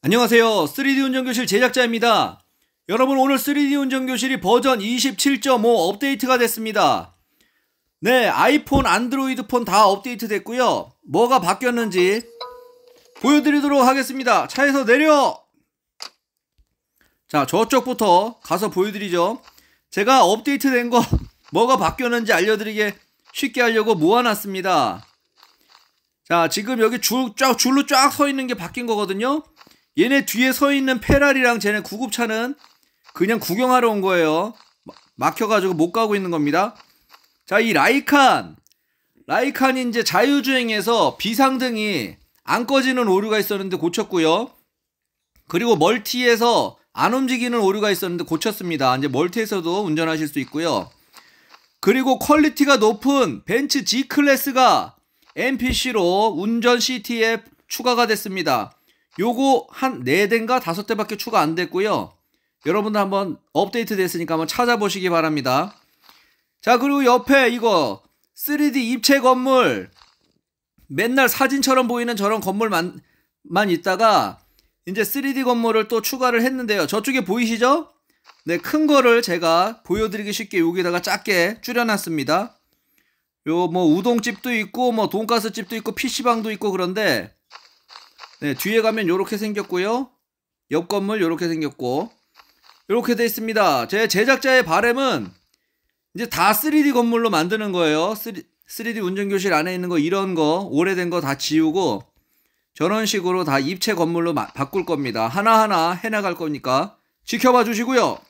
안녕하세요. 3D 운전교실 제작자입니다. 여러분 오늘 3D 운전교실이 버전 27.5 업데이트가 됐습니다. 네, 아이폰, 안드로이드폰 다 업데이트 됐고요. 뭐가 바뀌었는지 보여드리도록 하겠습니다. 차에서 내려! 자, 저쪽부터 가서 보여드리죠. 제가 업데이트 된 거 뭐가 바뀌었는지 알려드리게 쉽게 하려고 모아놨습니다. 자, 지금 여기 줄, 쫙, 줄로 쫙 서 있는 게 바뀐 거거든요. 얘네 뒤에 서 있는 페라리랑 쟤네 구급차는 그냥 구경하러 온 거예요. 막혀가지고 못 가고 있는 겁니다. 자, 이 라이칸. 라이칸이 이제 자유주행에서 비상등이 안 꺼지는 오류가 있었는데 고쳤고요. 그리고 멀티에서 안 움직이는 오류가 있었는데 고쳤습니다. 이제 멀티에서도 운전하실 수 있고요. 그리고 퀄리티가 높은 벤츠 G 클래스가 NPC로 운전 CT에 추가가 됐습니다. 요거 한 4대인가 5대밖에 추가 안 됐고요. 여러분도 한번 업데이트 됐으니까 한번 찾아보시기 바랍니다. 자, 그리고 옆에 이거 3D 입체 건물 맨날 사진처럼 보이는 저런 건물만 만 있다가 이제 3D 건물을 또 추가를 했는데요. 저쪽에 보이시죠? 네, 큰 거를 제가 보여드리기 쉽게 여기다가 작게 줄여놨습니다. 요 뭐 우동집도 있고 뭐 돈가스집도 있고 PC방도 있고 그런데 네, 뒤에 가면 이렇게 생겼고요. 옆 건물 이렇게 생겼고 이렇게 돼 있습니다. 제 제작자의 바램은 이제 다 3D 건물로 만드는 거예요. 3, 3D 운전교실 안에 있는 거 이런 거 오래된 거 다 지우고 저런 식으로 다 입체 건물로 마, 바꿀 겁니다. 하나하나 해나갈 거니까 지켜봐 주시고요.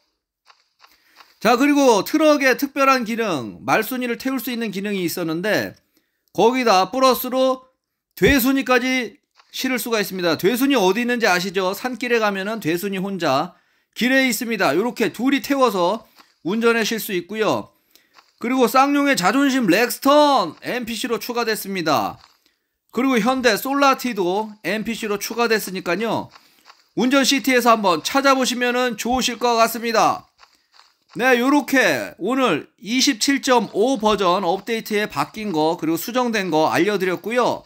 자 그리고 트럭의 특별한 기능 말순이를 태울 수 있는 기능이 있었는데 거기다 플러스로 되순이까지 실을 수가 있습니다. 되순이 어디 있는지 아시죠? 산길에 가면은 돼순이 혼자 길에 있습니다. 이렇게 둘이 태워서 운전해 실 수 있고요. 그리고 쌍용의 자존심 렉스턴 NPC로 추가됐습니다. 그리고 현대 솔라티도 NPC로 추가됐으니까요. 운전 시티에서 한번 찾아보시면 좋으실 것 같습니다. 네, 요렇게 오늘 27.5 버전 업데이트에 바뀐 거 그리고 수정된 거 알려드렸고요.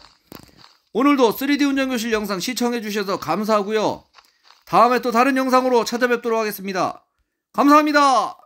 오늘도 3D 운전교실 영상 시청해주셔서 감사하고요. 다음에 또 다른 영상으로 찾아뵙도록 하겠습니다. 감사합니다.